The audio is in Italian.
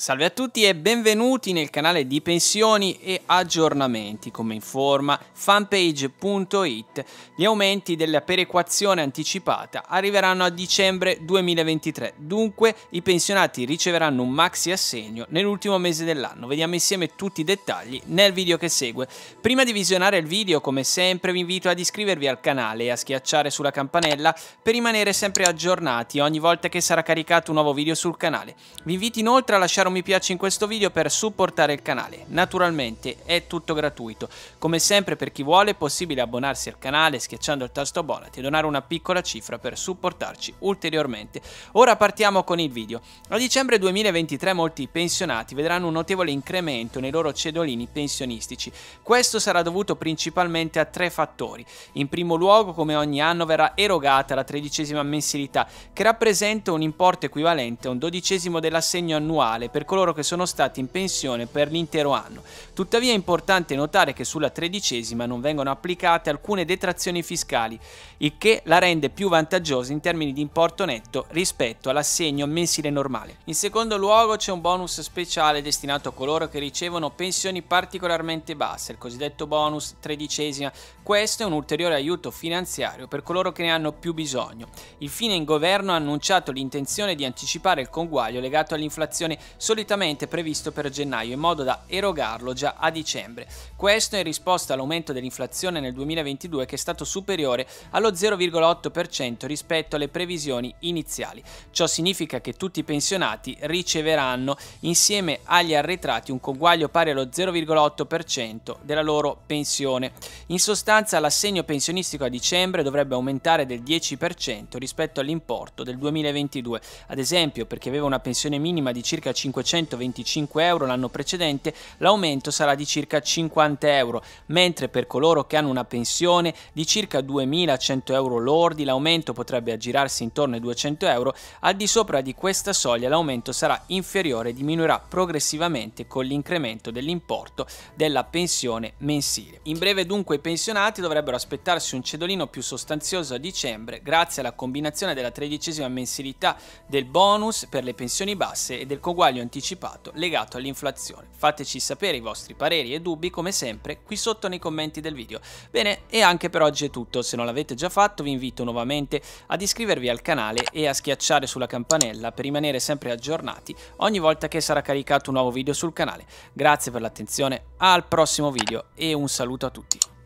Salve a tutti e benvenuti nel canale di pensioni e aggiornamenti come informa fanpage.it. Gli aumenti della perequazione anticipata arriveranno a dicembre 2023, dunque i pensionati riceveranno un maxi assegno nell'ultimo mese dell'anno. Vediamo insieme tutti i dettagli nel video che segue. Prima di visionare il video come sempre vi invito ad iscrivervi al canale e a schiacciare sulla campanella per rimanere sempre aggiornati ogni volta che sarà caricato un nuovo video sul canale. Vi invito inoltre a lasciare un un mi piace in questo video per supportare il canale. Naturalmente è tutto gratuito. Come sempre per chi vuole è possibile abbonarsi al canale schiacciando il tasto abbonati e donare una piccola cifra per supportarci ulteriormente. Ora partiamo con il video. A dicembre 2023 molti pensionati vedranno un notevole incremento nei loro cedolini pensionistici. Questo sarà dovuto principalmente a tre fattori. In primo luogo, come ogni anno, verrà erogata la tredicesima mensilità, che rappresenta un importo equivalente a un dodicesimo dell'assegno annuale per per coloro che sono stati in pensione per l'intero anno. Tuttavia è importante notare che sulla tredicesima non vengono applicate alcune detrazioni fiscali, il che la rende più vantaggiosa in termini di importo netto rispetto all'assegno mensile normale. In secondo luogo c'è un bonus speciale destinato a coloro che ricevono pensioni particolarmente basse, il cosiddetto bonus tredicesima. Questo è un ulteriore aiuto finanziario per coloro che ne hanno più bisogno. Infine il governo ha annunciato l'intenzione di anticipare il conguaglio legato all'inflazione solitamente previsto per gennaio, in modo da erogarlo già a dicembre. Questo in risposta all'aumento dell'inflazione nel 2022 che è stato superiore allo 0,8% rispetto alle previsioni iniziali. Ciò significa che tutti i pensionati riceveranno insieme agli arretrati un conguaglio pari allo 0,8% della loro pensione. In sostanza l'assegno pensionistico a dicembre dovrebbe aumentare del 10% rispetto all'importo del 2022, ad esempio per chi aveva una pensione minima di circa 5 525 euro l'anno precedente, l'aumento sarà di circa 50 euro, mentre per coloro che hanno una pensione di circa 2100 euro lordi l'aumento potrebbe aggirarsi intorno ai 200 euro, al di sopra di questa soglia l'aumento sarà inferiore e diminuirà progressivamente con l'incremento dell'importo della pensione mensile. In breve dunque i pensionati dovrebbero aspettarsi un cedolino più sostanzioso a dicembre grazie alla combinazione della tredicesima mensilità del bonus per le pensioni basse e del coguaglio risparmio anticipato legato all'inflazione. Fateci sapere i vostri pareri e dubbi come sempre qui sotto nei commenti del video. Bene, e anche per oggi è tutto, se non l'avete già fatto vi invito nuovamente ad iscrivervi al canale e a schiacciare sulla campanella per rimanere sempre aggiornati ogni volta che sarà caricato un nuovo video sul canale. Grazie per l'attenzione, al prossimo video e un saluto a tutti.